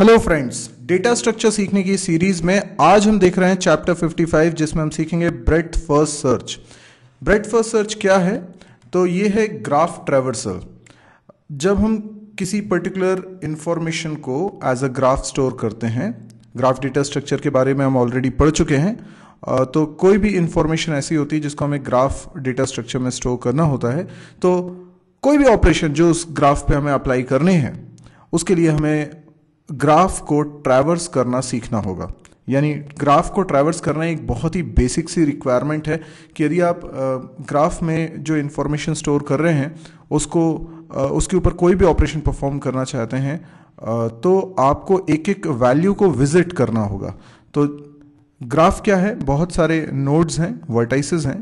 Hello friends data structure सीखने की series में आज हम देख रहे हैं चैप्टर 55 जिसमें हम सीखेंगे breadth first search breadth first search क्या है तो ये है ग्राफ ट्रेवर्सल जब हम किसी पर्टिकुलर इंफॉर्मेशन को एज अ ग्राफ स्टोर करते हैं ग्राफ डेटा स्ट्रक्चर के बारे में हम ऑलरेडी पढ़ चुके हैं तो कोई भी इंफॉर्मेशन ऐसी होती है जिसको हमें ग्राफ डेटा स्ट्रक्चर में स्टोर करना होता है तो कोई भी ऑपरेशन जो उस ग्राफ पे हमें अप्लाई करने हैं उसके लिए हमें ग्राफ को ट्रैवर्स करना सीखना होगा यानी ग्राफ को ट्रैवर्स करना एक बहुत ही बेसिक सी रिक्वायरमेंट है कि यदि आप ग्राफ में जो इन्फॉर्मेशन स्टोर कर रहे हैं उसको उसके ऊपर कोई भी ऑपरेशन परफॉर्म करना चाहते हैं तो आपको एक एक वैल्यू को विजिट करना होगा तो ग्राफ क्या है बहुत सारे नोड्स हैं वर्टाइसेस हैं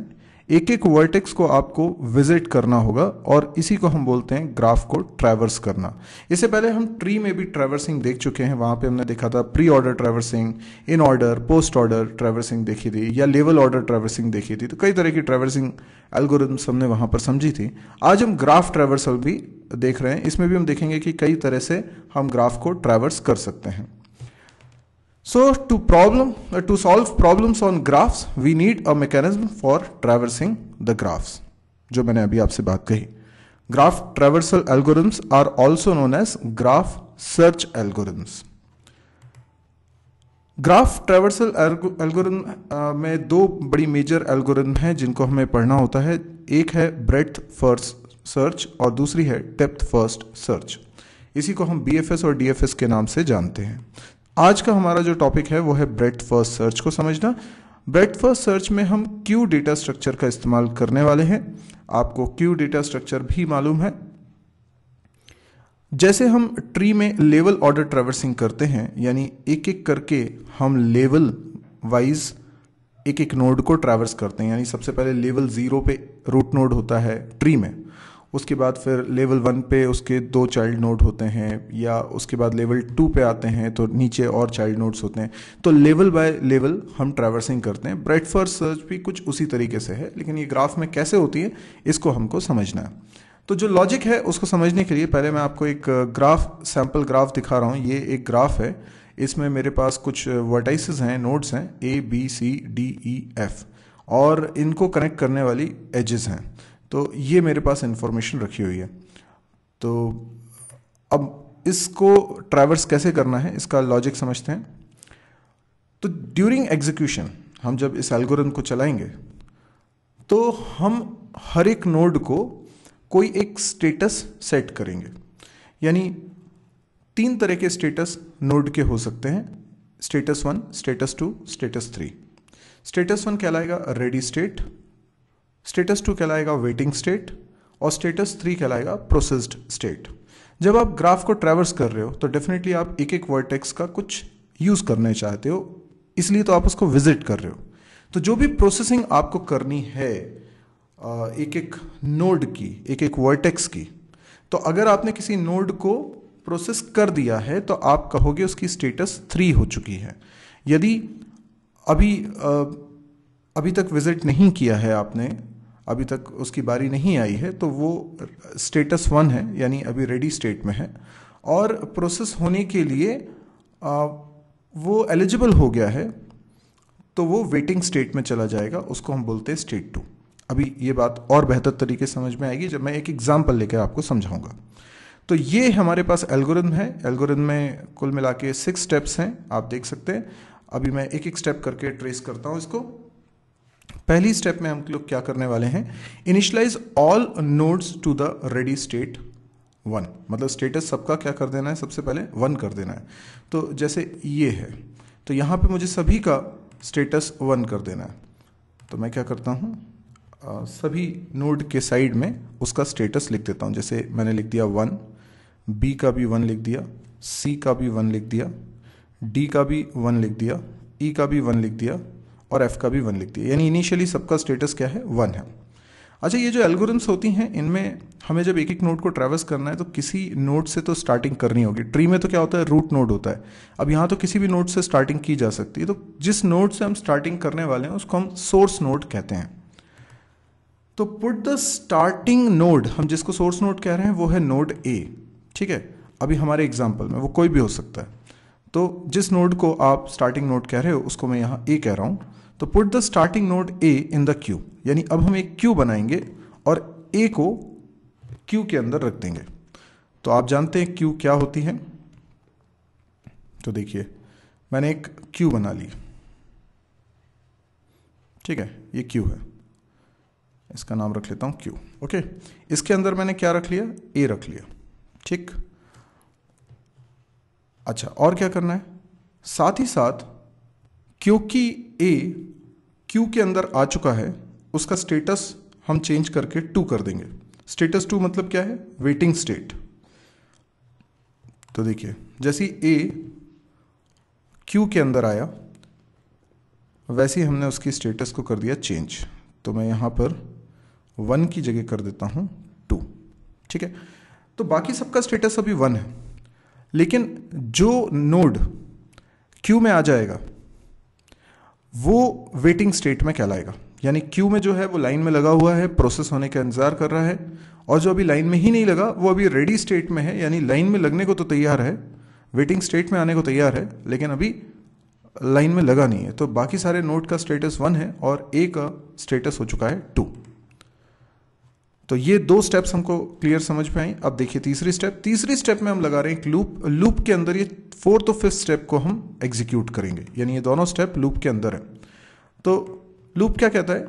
एक एक वर्टेक्स को आपको विजिट करना होगा और इसी को हम बोलते हैं ग्राफ को ट्रैवर्स करना इससे पहले हम ट्री में भी ट्रैवर्सिंग देख चुके हैं वहाँ पे हमने देखा था pre order traversing in order post order traversing देखी थी या लेवल ऑर्डर ट्रैवर्सिंग देखी थी तो कई तरह की ट्रैवर्सिंग एल्गोरिथम्स हमने वहाँ पर समझी थी आज हम ग्राफ ट्रैवर्सल भी देख रहे हैं इसमें भी हम देखेंगे कि कई तरह से हम ग्राफ को ट्रैवर्स कर सकते हैं So to problem uh, to solve problems on graphs we need a mechanism for traversing the graphs जो मैंने अभी आपसे बात कही graph traversal algorithms are also known as graph search algorithms graph traversal algorithm में दो बड़ी मेजर एल्गोरिथम हैं जिनको हमें पढ़ना होता है एक है ब्रेथ फर्स्ट सर्च और दूसरी है डेप्थ फर्स्ट सर्च इसी को हम बी और डी के नाम से जानते हैं आज का हमारा जो टॉपिक है वो है ब्रेड फर्स्ट सर्च को समझना ब्रेड फर्स्ट सर्च में हम क्यू डेटा स्ट्रक्चर का इस्तेमाल करने वाले हैं आपको क्यू डेटा स्ट्रक्चर भी मालूम है जैसे हम ट्री में लेवल ऑर्डर ट्रेवर्सिंग करते हैं यानी एक एक करके हम लेवल वाइज एक एक नोड को ट्रैवर्स करते हैं यानी सबसे पहले लेवल ज़ीरो पे रूट नोड होता है ट्री में उसके बाद फिर लेवल वन पे उसके दो चाइल्ड नोड होते हैं या उसके बाद लेवल टू पे आते हैं तो नीचे और चाइल्ड नोड्स होते हैं तो लेवल बाय लेवल हम ट्रैवर्सिंग करते हैं ब्रेड फर्स्ट सर्च भी कुछ उसी तरीके से है लेकिन ये ग्राफ में कैसे होती है इसको हमको समझना है तो जो लॉजिक है उसको समझने के लिए पहले मैं आपको एक ग्राफ सैम्पल ग्राफ दिखा रहा हूँ ये एक ग्राफ है इसमें मेरे पास कुछ वर्टाइस हैं नोड्स हैं A B C D E F और इनको कनेक्ट करने वाली एजेस हैं तो ये मेरे पास इन्फॉर्मेशन रखी हुई है तो अब इसको ट्रैवर्स कैसे करना है इसका लॉजिक समझते हैं तो ड्यूरिंग एग्जीक्यूशन हम जब इस एल्गोरिथम को चलाएंगे तो हम हर एक नोड को कोई एक स्टेटस सेट करेंगे यानी तीन तरह के स्टेटस नोड के हो सकते हैं status one status two status three status one कहलाएगा रेडी स्टेट स्टेटस टू कहलाएगा वेटिंग स्टेट और स्टेटस थ्री कहलाएगा प्रोसेस्ड स्टेट जब आप ग्राफ को ट्रैवर्स कर रहे हो तो डेफिनेटली आप एक एक वर्टेक्स का कुछ यूज़ करने चाहते हो इसलिए तो आप उसको विजिट कर रहे हो तो जो भी प्रोसेसिंग आपको करनी है एक एक नोड की एक एक वर्टेक्स की तो अगर आपने किसी नोड को प्रोसेस कर दिया है तो आप कहोगे उसकी स्टेटस थ्री हो चुकी है यदि अभी अभी तक विजिट नहीं किया है आपने अभी तक उसकी बारी नहीं आई है तो वो स्टेटस वन है यानी अभी रेडी स्टेट में है और प्रोसेस होने के लिए आ, वो एलिजिबल हो गया है तो वो वेटिंग स्टेट में चला जाएगा उसको हम बोलते हैं स्टेट टू अभी ये बात और बेहतर तरीके समझ में आएगी जब मैं एक एग्जाम्पल लेकर आपको समझाऊंगा तो ये हमारे पास एल्गोरिथम है एल्गोरिथम में कुल मिला के सिक्स स्टेप्स हैं आप देख सकते हैं अभी मैं एक एक स्टेप करके ट्रेस करता हूँ इसको पहली स्टेप में हम लोग क्या करने वाले हैं initialize all nodes to the ready state one मतलब स्टेटस सबका क्या कर देना है सबसे पहले वन कर देना है तो जैसे ये है तो यहाँ पे मुझे सभी का स्टेटस वन कर देना है तो मैं क्या करता हूँ सभी नोड के साइड में उसका स्टेटस लिख देता हूँ जैसे मैंने लिख दिया वन बी का भी वन लिख दिया सी का भी वन लिख दिया डी का भी वन लिख दिया ई e का भी वन लिख दिया और एफ़ का भी वन लिख दिया यानी इनिशियली सबका स्टेटस क्या है वन है अच्छा ये जो एल्गोरिम्स होती हैं इनमें हमें जब एक एक नोड को ट्रेवल्स करना है तो किसी नोड से तो स्टार्टिंग करनी होगी ट्री में तो क्या होता है रूट नोड होता है अब यहाँ तो किसी भी नोड से स्टार्टिंग की जा सकती है तो जिस नोड से हम स्टार्टिंग करने वाले हैं उसको हम सोर्स नोड कहते हैं तो पुट द स्टार्टिंग नोड हम जिसको सोर्स नोड कह रहे हैं वो है नोड ए ठीक है अभी हमारे एग्जाम्पल में वो कोई भी हो सकता है तो जिस नोड को आप स्टार्टिंग नोड कह रहे हो उसको मैं यहाँ ए कह रहा हूँ तो put the starting node A in the queue यानी अब हम एक क्यू बनाएंगे और ए को क्यू के अंदर रख देंगे तो आप जानते हैं क्यू क्या होती है तो देखिए मैंने एक क्यू बना ली ठीक है ये क्यू है इसका नाम रख लेता हूँ क्यू ओके इसके अंदर मैंने क्या रख लिया ए रख लिया ठीक अच्छा और क्या करना है साथ ही साथ क्योंकि ए क्यू के अंदर आ चुका है उसका स्टेटस हम चेंज करके टू कर देंगे स्टेटस टू मतलब क्या है वेटिंग स्टेट तो देखिए जैसे ए क्यू के अंदर आया वैसे हमने उसकी स्टेटस को कर दिया चेंज तो मैं यहाँ पर वन की जगह कर देता हूँ टू ठीक है तो बाकी सबका स्टेटस अभी वन है लेकिन जो नोड क्यू में आ जाएगा वो वेटिंग स्टेट में कहलाएगा यानी क्यू में जो है वो लाइन में लगा हुआ है प्रोसेस होने का इंतज़ार कर रहा है और जो अभी लाइन में ही नहीं लगा वो अभी रेडी स्टेट में है यानी लाइन में लगने को तो तैयार है वेटिंग स्टेट में आने को तैयार है लेकिन अभी लाइन में लगा नहीं है तो बाकी सारे नोट का स्टेटस वन है और ए का स्टेटस हो चुका है टू तो ये दो स्टेप्स हमको क्लियर समझ में आई अब देखिए तीसरी स्टेप तीसरी स्टेप में हम लगा रहे हैं एक लूप लूप के अंदर ये फोर्थ और फिफ्थ स्टेप को हम एग्जीक्यूट करेंगे यानी ये दोनों स्टेप लूप के अंदर है तो लूप क्या कहता है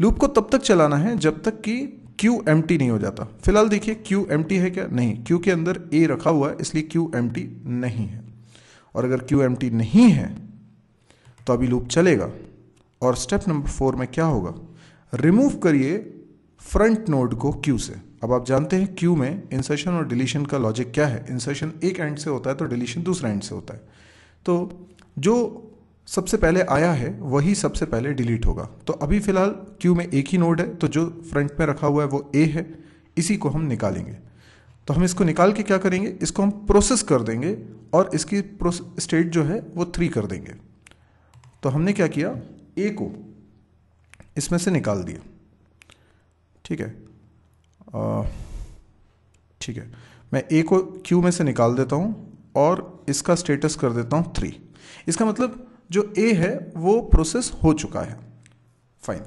लूप को तब तक चलाना है जब तक कि क्यू एम नहीं हो जाता फिलहाल देखिए क्यू एम है क्या नहीं क्यू के अंदर ए रखा हुआ है इसलिए क्यू एम नहीं है और अगर क्यू एम नहीं है तो अभी लूप चलेगा और स्टेप नंबर फोर में क्या होगा रिमूव करिए फ्रंट नोड को क्यू से अब आप जानते हैं क्यू में इंसर्शन और डिलीशन का लॉजिक क्या है इंसर्शन एक एंड से होता है तो डिलीशन दूसरा एंड से होता है तो जो सबसे पहले आया है वही सबसे पहले डिलीट होगा तो अभी फ़िलहाल क्यू में एक ही नोड है तो जो फ्रंट में रखा हुआ है वो ए है इसी को हम निकालेंगे तो हम इसको निकाल के क्या करेंगे इसको हम प्रोसेस कर देंगे और इसकी स्टेट जो है वो थ्री कर देंगे तो हमने क्या किया ए को इसमें से निकाल दिया ठीक है ठीक है मैं ए को क्यू में से निकाल देता हूँ और इसका स्टेटस कर देता हूँ थ्री इसका मतलब जो ए है वो प्रोसेस हो चुका है फाइन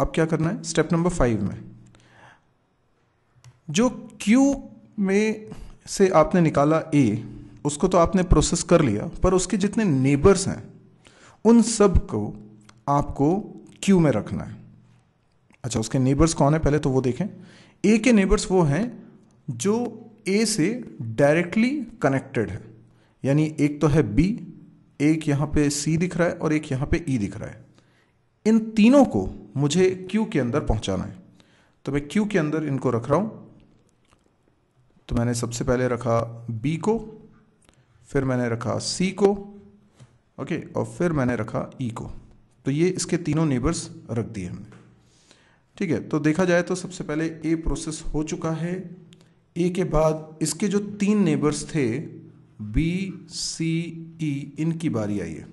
अब क्या करना है स्टेप नंबर फाइव में जो क्यू में से आपने निकाला ए उसको तो आपने प्रोसेस कर लिया पर उसके जितने नेबर्स हैं उन सब को आपको क्यू में रखना है अच्छा उसके नेबर्स कौन है पहले तो वो देखें ए के नेबर्स वो हैं जो ए से डायरेक्टली कनेक्टेड है यानी एक तो है बी एक यहाँ पे सी दिख रहा है और एक यहाँ पे ई e दिख रहा है इन तीनों को मुझे क्यू के अंदर पहुँचाना है तो मैं क्यू के अंदर इनको रख रहा हूँ तो मैंने सबसे पहले रखा बी को फिर मैंने रखा सी को ओके और फिर मैंने रखा ई e को तो ये इसके तीनों नेबर्स रख दिए हमने ठीक है तो देखा जाए तो सबसे पहले ए प्रोसेस हो चुका है ए के बाद इसके जो तीन नेबर्स थे बी सी ई इनकी बारी आई है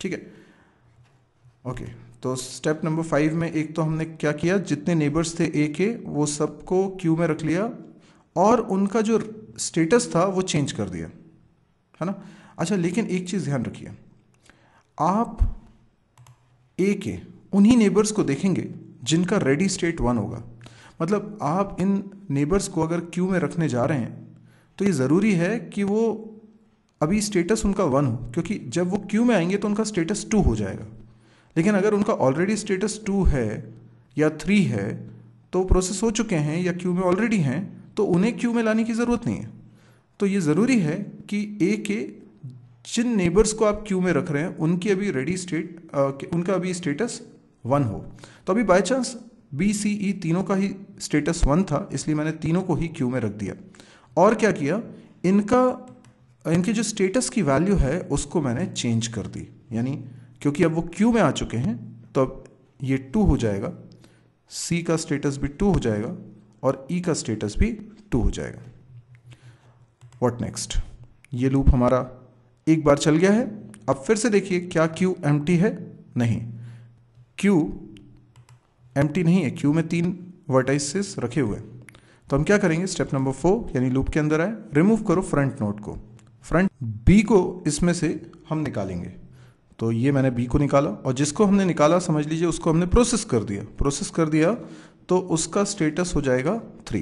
ठीक है ओके तो स्टेप नंबर फाइव में एक तो हमने क्या किया जितने नेबर्स थे ए के वो सबको क्यू में रख लिया और उनका जो स्टेटस था वो चेंज कर दिया है ना अच्छा लेकिन एक चीज़ ध्यान रखिए आप ए के उन्हीं नेबर्स को देखेंगे जिनका रेडी स्टेट वन होगा मतलब आप इन नेबर्स को अगर क्यू में रखने जा रहे हैं तो ये ज़रूरी है कि वो अभी स्टेटस उनका वन हो क्योंकि जब वो क्यू में आएंगे तो उनका स्टेटस टू हो जाएगा लेकिन अगर उनका ऑलरेडी स्टेटस टू है या थ्री है तो प्रोसेस हो चुके हैं या क्यू में ऑलरेडी हैं तो उन्हें क्यू में लाने की ज़रूरत नहीं है तो ये ज़रूरी है कि ए के जिन नेबर्स को आप क्यू में रख रहे हैं उनकी अभी रेडी स्टेट उनका अभी स्टेटस वन हो तो अभी by chance B C E तीनों का ही स्टेटस वन था इसलिए मैंने तीनों को ही क्यू में रख दिया और क्या किया इनका इनके जो स्टेटस की वैल्यू है उसको मैंने चेंज कर दी यानी क्योंकि अब वो क्यू में आ चुके हैं तो अब ये टू हो जाएगा सी का स्टेटस भी टू हो जाएगा और ई e का स्टेटस भी टू हो जाएगा वॉट नेक्स्ट ये लूप हमारा एक बार चल गया है अब फिर से देखिए क्या क्यू एम है नहीं क्यू एम नहीं है क्यू में तीन वर्टाइसिस रखे हुए हैं तो हम क्या करेंगे स्टेप नंबर फोर यानी लूप के अंदर आए रिमूव करो फ्रंट नोट को फ्रंट बी को इसमें से हम निकालेंगे तो ये मैंने बी को निकाला और जिसको हमने निकाला समझ लीजिए उसको हमने प्रोसेस कर दिया प्रोसेस कर दिया तो उसका स्टेटस हो जाएगा थ्री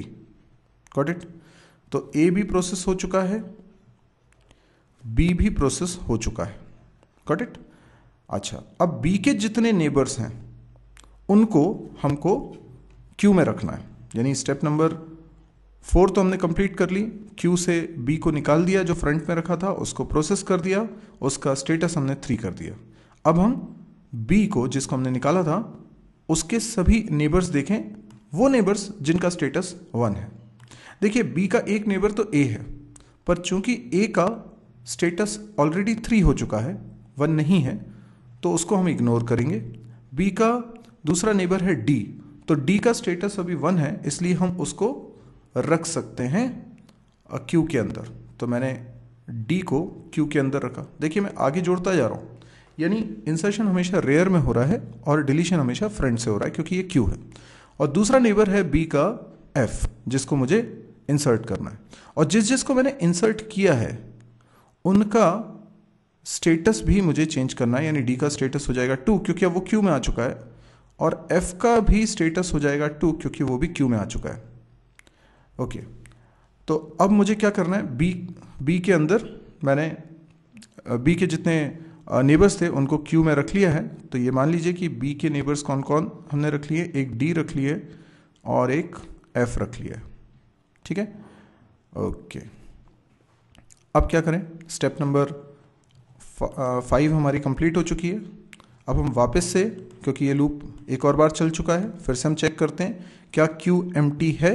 कॉट इट तो ए भी प्रोसेस हो चुका है बी भी प्रोसेस हो चुका है कॉट इट अच्छा अब बी के जितने नेबर्स हैं उनको हमको क्यू में रखना है यानी स्टेप नंबर फोर तो हमने कंप्लीट कर ली क्यू से बी को निकाल दिया जो फ्रंट में रखा था उसको प्रोसेस कर दिया उसका स्टेटस हमने थ्री कर दिया अब हम बी को जिसको हमने निकाला था उसके सभी नेबर्स देखें वो नेबर्स जिनका स्टेटस वन है देखिए बी का एक नेबर तो ए है पर चूंकि ए का स्टेटस ऑलरेडी थ्री हो चुका है वन नहीं है तो उसको हम इग्नोर करेंगे बी का दूसरा नेबर है डी तो डी का स्टेटस अभी वन है इसलिए हम उसको रख सकते हैं क्यू के अंदर तो मैंने डी को क्यू के अंदर रखा देखिए मैं आगे जोड़ता जा रहा हूँ यानी इंसर्शन हमेशा रेयर में हो रहा है और डिलीशन हमेशा फ्रंट से हो रहा है क्योंकि ये क्यू है और दूसरा नेबर है बी का एफ जिसको मुझे इंसर्ट करना है और जिस जिसको मैंने इंसर्ट किया है उनका स्टेटस भी मुझे चेंज करना है यानी डी का स्टेटस हो जाएगा टू क्योंकि अब वो क्यू में आ चुका है और एफ का भी स्टेटस हो जाएगा टू क्योंकि वो भी क्यू में आ चुका है ओके तो अब मुझे क्या करना है बी बी के अंदर मैंने बी के जितने नेबर्स थे उनको क्यू में रख लिया है तो ये मान लीजिए कि बी के नेबर्स कौन कौन हमने रख लिए एक डी रख लिए और एक एफ रख लिया ठीक है ओके अब क्या करें स्टेप नंबर फाइव हमारी कंप्लीट हो चुकी है अब हम वापस से क्योंकि ये लूप एक और बार चल चुका है फिर से हम चेक करते हैं क्या क्यू एम टी है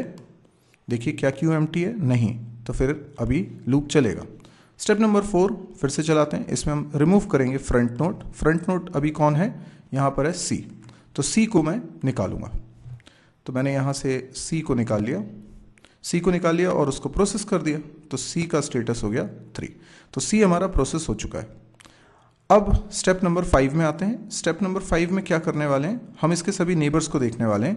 देखिए क्या क्यू एम टी है नहीं तो फिर अभी लूप चलेगा स्टेप नंबर फोर फिर से चलाते हैं इसमें हम रिमूव करेंगे फ्रंट नोट फ्रंट नोट अभी कौन है यहाँ पर है सी तो सी को मैं निकालूंगा तो मैंने यहाँ से सी को निकाल लिया सी को निकाल लिया और उसको प्रोसेस कर दिया तो सी का स्टेटस हो गया थ्री तो सी हमारा प्रोसेस हो चुका है अब स्टेप नंबर फाइव में आते हैं स्टेप नंबर फाइव में क्या करने वाले हैं हम इसके सभी नेबर्स को देखने वाले हैं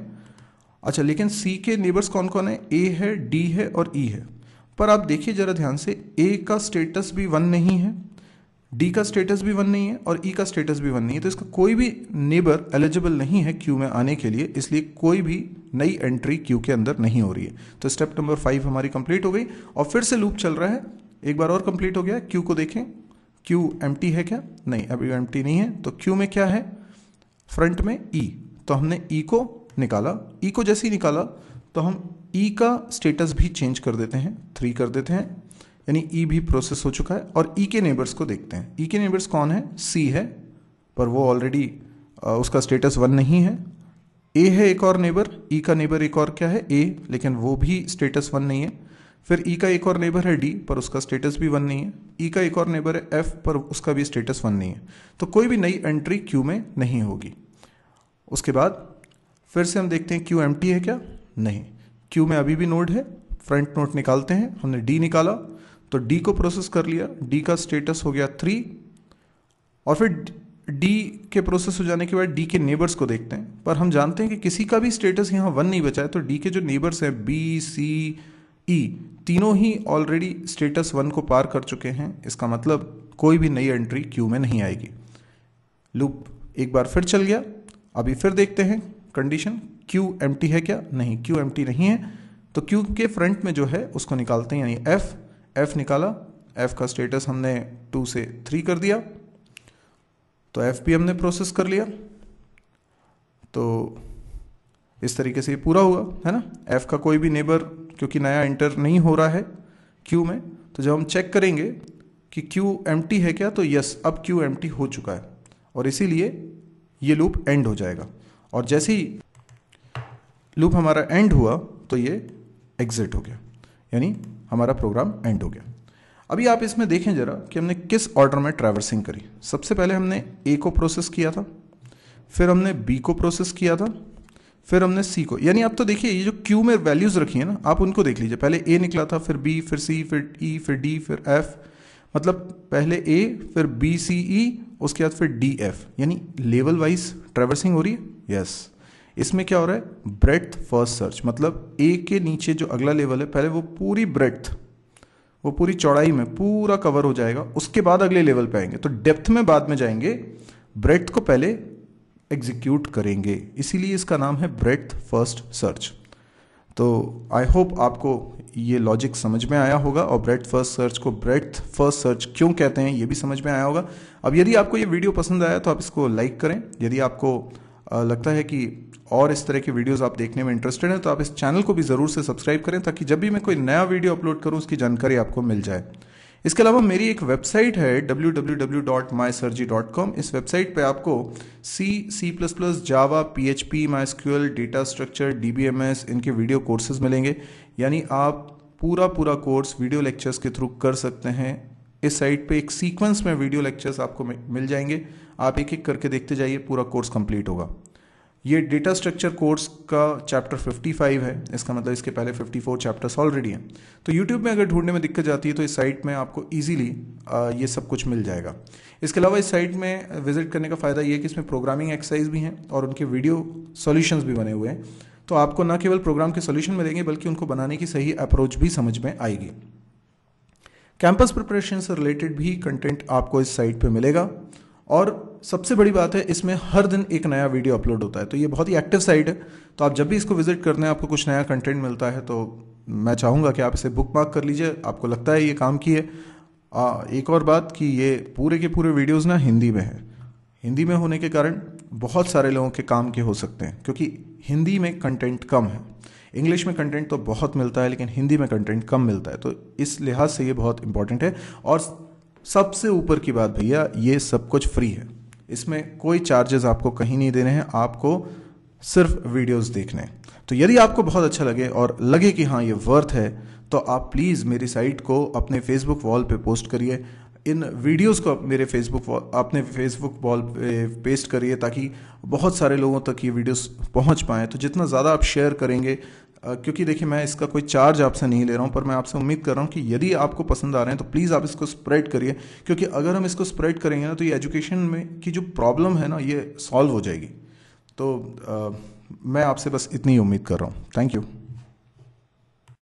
अच्छा लेकिन सी के नेबर्स कौन कौन है ए है डी है और ई e है पर आप देखिए ज़रा ध्यान से ए का स्टेटस भी वन नहीं है डी का स्टेटस भी वन नहीं है और ई e का स्टेटस भी वन नहीं है तो इसका कोई भी नेबर एलिजिबल नहीं है क्यू में आने के लिए इसलिए कोई भी नई एंट्री क्यू के अंदर नहीं हो रही है तो स्टेप नंबर फाइव हमारी कंप्लीट हो गई और फिर से लूप चल रहा है एक बार और कंप्लीट हो गया क्यू को देखें क्यू एम है क्या नहीं अभी एम नहीं है तो क्यू में क्या है फ्रंट में ई e. तो हमने ई e को निकाला ई e को जैसे ही निकाला तो हम ई e का स्टेटस भी चेंज कर देते हैं थ्री कर देते हैं यानी ई e भी प्रोसेस हो चुका है और ई e के नेबर्स को देखते हैं ई e के नेबर्स कौन है सी है पर वो ऑलरेडी उसका स्टेटस वन नहीं है ए है एक और नेबर ई e का नेबर एक और क्या है ए लेकिन वो भी स्टेटस वन नहीं है फिर ई e का एक और नेबर है डी पर उसका स्टेटस भी वन नहीं है ई e का एक और नेबर है एफ पर उसका भी स्टेटस वन नहीं है तो कोई भी नई एंट्री क्यू में नहीं होगी उसके बाद फिर से हम देखते हैं क्यू एम है क्या नहीं क्यू में अभी भी नोड है फ्रंट नोट निकालते हैं हमने डी निकाला तो डी को प्रोसेस कर लिया डी का स्टेटस हो गया थ्री और फिर डी के प्रोसेस हो जाने के बाद डी के नेबर्स को देखते हैं पर हम जानते हैं कि किसी का भी स्टेटस यहाँ वन नहीं बचा है तो डी के जो नेबर्स हैं बी सी ई e, तीनों ही ऑलरेडी स्टेटस वन को पार कर चुके हैं इसका मतलब कोई भी नई एंट्री क्यू में नहीं आएगी लूप एक बार फिर चल गया अभी फिर देखते हैं कंडीशन क्यू एम है क्या नहीं क्यू एम नहीं है तो क्यू के फ्रंट में जो है उसको निकालते हैं यानी एफ एफ निकाला एफ का स्टेटस हमने टू से थ्री कर दिया तो एफ भी हमने प्रोसेस कर लिया तो इस तरीके से ये पूरा हुआ है ना एफ का कोई भी नेबर क्योंकि नया एंटर नहीं हो रहा है क्यू में तो जब हम चेक करेंगे कि क्यू एम है क्या तो यस अब क्यू एम हो चुका है और इसीलिए ये लूप एंड हो जाएगा और जैसे ही लूप हमारा एंड हुआ तो ये एग्जिट हो गया यानी हमारा प्रोग्राम एंड हो गया अभी आप इसमें देखें जरा कि हमने किस ऑर्डर में ट्रैवर्सिंग करी सबसे पहले हमने ए को प्रोसेस किया था फिर हमने बी को प्रोसेस किया था फिर हमने सी को यानी आप तो देखिए ये जो क्यू में वैल्यूज़ रखी है ना आप उनको देख लीजिए पहले ए निकला था फिर बी फिर सी फिर ई e, फिर डी फिर एफ मतलब पहले ए फिर बी सी ई उसके बाद फिर डी एफ यानी लेवल वाइज ट्रेवर्सिंग हो रही है यस इसमें क्या हो रहा है ब्रेथ फर्स्ट सर्च मतलब ए के नीचे जो अगला लेवल है पहले वो पूरी ब्रेथ वो पूरी चौड़ाई में पूरा कवर हो जाएगा उसके बाद अगले लेवल पे आएंगे तो डेप्थ में बाद में जाएंगे ब्रेथ को पहले एग्जीक्यूट करेंगे इसीलिए इसका नाम है ब्रेथ फर्स्ट सर्च तो आई होप आपको ये लॉजिक समझ में आया होगा और ब्रेथ फर्स्ट सर्च को ब्रेथ फर्स्ट सर्च क्यों कहते हैं ये भी समझ में आया होगा अब यदि आपको ये वीडियो पसंद आया तो आप इसको लाइक करें यदि आपको लगता है कि और इस तरह के वीडियोस आप देखने में इंटरेस्टेड हैं तो आप इस चैनल को भी ज़रूर से सब्सक्राइब करें ताकि जब भी मैं कोई नया वीडियो अपलोड करूँ उसकी जानकारी आपको मिल जाए इसके अलावा मेरी एक वेबसाइट है www.mysurgy.com इस वेबसाइट पे आपको C C plus plus Java P H P my data structure D B M S इनके वीडियो कोर्सेज मिलेंगे यानी आप पूरा पूरा कोर्स वीडियो लेक्चर्स के थ्रू कर सकते हैं इस साइट पे एक सीक्वेंस में वीडियो लेक्चर्स आपको मिल जाएंगे आप एक एक करके देखते जाइए पूरा कोर्स कंप्लीट होगा ये डेटा स्ट्रक्चर कोर्स का चैप्टर 55 है इसका मतलब इसके पहले 54 चैप्टर्स ऑलरेडी हैं तो यूट्यूब में अगर ढूंढने में दिक्कत जाती है तो इस साइट में आपको ईजिली ये सब कुछ मिल जाएगा इसके अलावा इस साइट में विजिट करने का फ़ायदा ये है कि इसमें प्रोग्रामिंग एक्सरसाइज भी हैं और उनके वीडियो सॉल्यूशंस भी बने हुए हैं तो आपको न केवल प्रोग्राम के सोल्यूशन मिलेंगे बल्कि उनको बनाने की सही अप्रोच भी समझ में आएगी कैंपस प्रिपरेशन से रिलेटेड भी कंटेंट आपको इस साइट पर मिलेगा और सबसे बड़ी बात है इसमें हर दिन एक नया वीडियो अपलोड होता है तो ये बहुत ही एक्टिव साइट है तो आप जब भी इसको विजिट करते हैं आपको कुछ नया कंटेंट मिलता है तो मैं चाहूँगा कि आप इसे बुक मार्क कर लीजिए आपको लगता है ये काम की है आ, एक और बात कि ये पूरे के पूरे वीडियोज़ ना हिंदी में है हिंदी में होने के कारण बहुत सारे लोगों के काम के हो सकते हैं क्योंकि हिंदी में कंटेंट कम है इंग्लिश में कंटेंट तो बहुत मिलता है लेकिन हिंदी में कंटेंट कम मिलता है तो इस लिहाज से ये बहुत इंपॉर्टेंट है और सबसे ऊपर की बात भैया ये सब कुछ फ्री है इसमें कोई चार्जेस आपको कहीं नहीं देने हैं आपको सिर्फ वीडियोस देखने तो यदि आपको बहुत अच्छा लगे और लगे कि हाँ ये वर्थ है तो आप प्लीज़ मेरी साइट को अपने फेसबुक वॉल पे पोस्ट करिए इन वीडियोस को मेरे फेसबुक अपने फेसबुक वॉल पे पेस्ट करिए ताकि बहुत सारे लोगों तक ये वीडियोस पहुंच पाएँ तो जितना ज़्यादा आप शेयर करेंगे क्योंकि देखिए मैं इसका कोई चार्ज आपसे नहीं ले रहा हूँ पर मैं आपसे उम्मीद कर रहा हूँ कि यदि आपको पसंद आ रहे हैं तो प्लीज़ आप इसको स्प्रेड करिए क्योंकि अगर हम इसको स्प्रेड करेंगे ना तो ये एजुकेशन में की जो प्रॉब्लम है ना ये सॉल्व हो जाएगी तो आ, मैं आपसे बस इतनी उम्मीद कर रहा हूँ थैंक यू